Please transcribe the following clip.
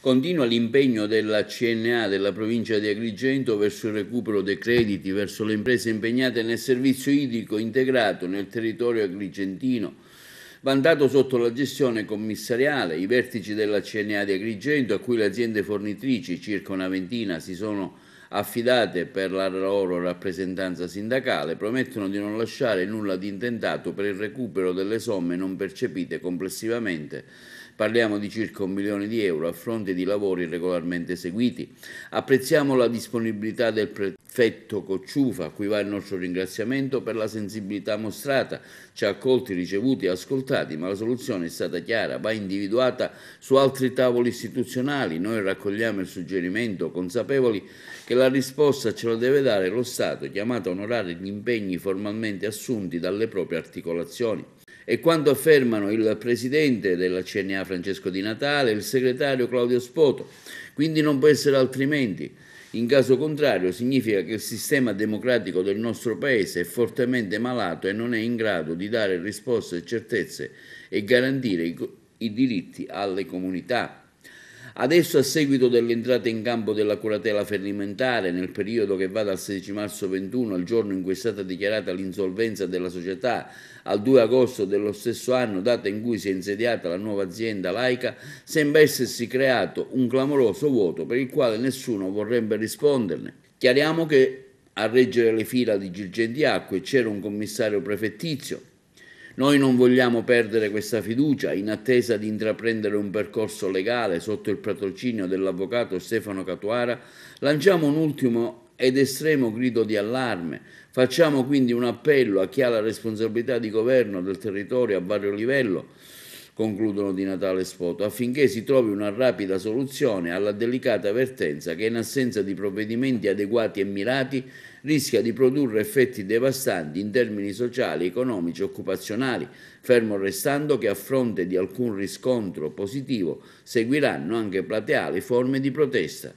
Continua l'impegno della CNA della provincia di Agrigento verso il recupero dei crediti verso le imprese impegnate nel servizio idrico integrato nel territorio agrigentino, vantato sotto la gestione commissariale. I vertici della CNA di Agrigento, a cui le aziende fornitrici, circa una ventina, si sono affidate per la loro rappresentanza sindacale, promettono di non lasciare nulla di intentato per il recupero delle somme non percepite complessivamente. Parliamo di circa un milione di euro a fronte di lavori regolarmente eseguiti. Apprezziamo la disponibilità del Fetto Cocciufa, a cui va il nostro ringraziamento per la sensibilità mostrata, ci ha accolti, ricevuti e ascoltati, ma la soluzione è stata chiara, va individuata su altri tavoli istituzionali. Noi raccogliamo il suggerimento, consapevoli che la risposta ce la deve dare lo Stato, chiamato a onorare gli impegni formalmente assunti dalle proprie articolazioni e quanto affermano il presidente della CNA Francesco Di Natale e il segretario Claudio Spoto. Quindi non può essere altrimenti. In caso contrario significa che il sistema democratico del nostro Paese è fortemente malato e non è in grado di dare risposte e certezze e garantire i, i diritti alle comunità. Adesso, a seguito dell'entrata in campo della curatela fermentare, nel periodo che va dal 16 marzo 21 al giorno in cui è stata dichiarata l'insolvenza della società, al 2 agosto dello stesso anno, data in cui si è insediata la nuova azienda laica, sembra essersi creato un clamoroso vuoto per il quale nessuno vorrebbe risponderne. Chiariamo che a reggere le fila di Girgenti Acque c'era un commissario prefettizio noi non vogliamo perdere questa fiducia in attesa di intraprendere un percorso legale sotto il patrocinio dell'avvocato Stefano Catuara. Lanciamo un ultimo ed estremo grido di allarme. Facciamo quindi un appello a chi ha la responsabilità di governo del territorio a vario livello concludono di Natale Spoto, affinché si trovi una rapida soluzione alla delicata vertenza che in assenza di provvedimenti adeguati e mirati rischia di produrre effetti devastanti in termini sociali, economici, e occupazionali, fermo restando che a fronte di alcun riscontro positivo seguiranno anche plateali forme di protesta.